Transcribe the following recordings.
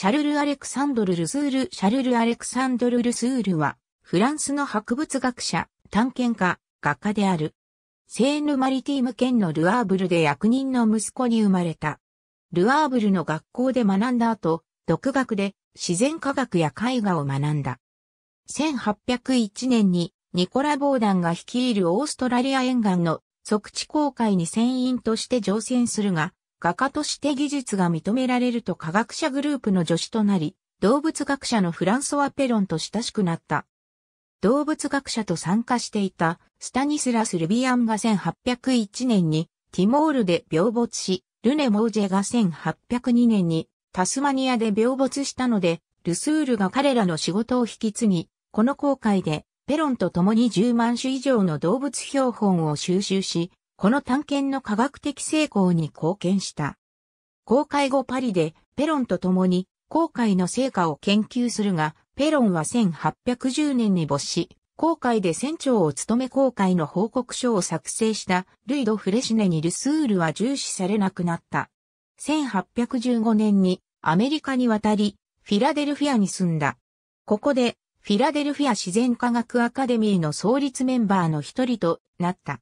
シャルル・アレクサンドル・ルスール・シャルル・アレクサンドル・ルスールは、フランスの博物学者、探検家、画家である。セーヌ・マリティーム県のルアーブルで役人の息子に生まれた。ルアーブルの学校で学んだ後、独学で自然科学や絵画を学んだ。1801年にニコラ・ボーダンが率いるオーストラリア沿岸の即地航海に船員として乗船するが、画家として技術が認められると科学者グループの助手となり、動物学者のフランソワ・ペロンと親しくなった。動物学者と参加していたスタニスラス・ルビアンが1801年にティモールで病没し、ルネ・モージェが1802年にタスマニアで病没したので、ルスールが彼らの仕事を引き継ぎ、この航海でペロンと共に10万種以上の動物標本を収集し、この探検の科学的成功に貢献した。公開後パリでペロンと共に航海の成果を研究するが、ペロンは1810年に没し、航海で船長を務め航海の報告書を作成したルイド・フレシネにルスールは重視されなくなった。1815年にアメリカに渡り、フィラデルフィアに住んだ。ここで、フィラデルフィア自然科学アカデミーの創立メンバーの一人となった。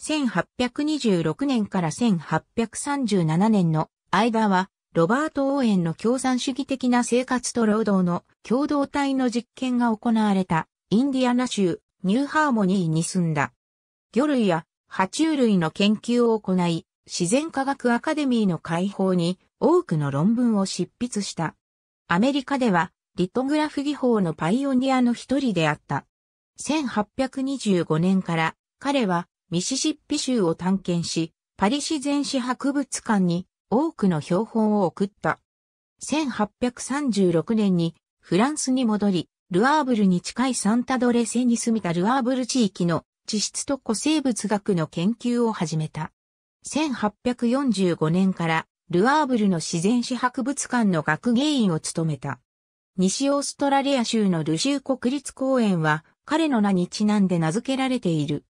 1826年から1837年の間は、ロバート・オーエンの共産主義的な生活と労働の共同体の実験が行われたインディアナ州ニューハーモニーに住んだ。魚類や爬虫類の研究を行い、自然科学アカデミーの解放に多くの論文を執筆した。アメリカではリトグラフ技法のパイオニアの一人であった。1825年から彼はミシシッピ州を探検し、パリ自然史博物館に多くの標本を送った。1836年にフランスに戻り、ルアーブルに近いサンタドレセに住みたルアーブル地域の地質と古生物学の研究を始めた。1845年からルアーブルの自然史博物館の学芸員を務めた。西オーストラリア州のルジュー国立公園は彼の名にちなんで名付けられている。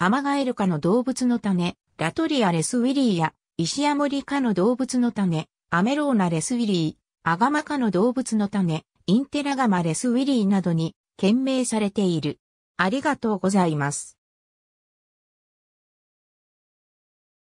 アマガエル科の動物の種、ラトリアレスウィリーや、イシアモリ科の動物の種、アメローナレスウィリー、アガマ科の動物の種、インテラガマレスウィリーなどに、懸命されている。ありがとうございます。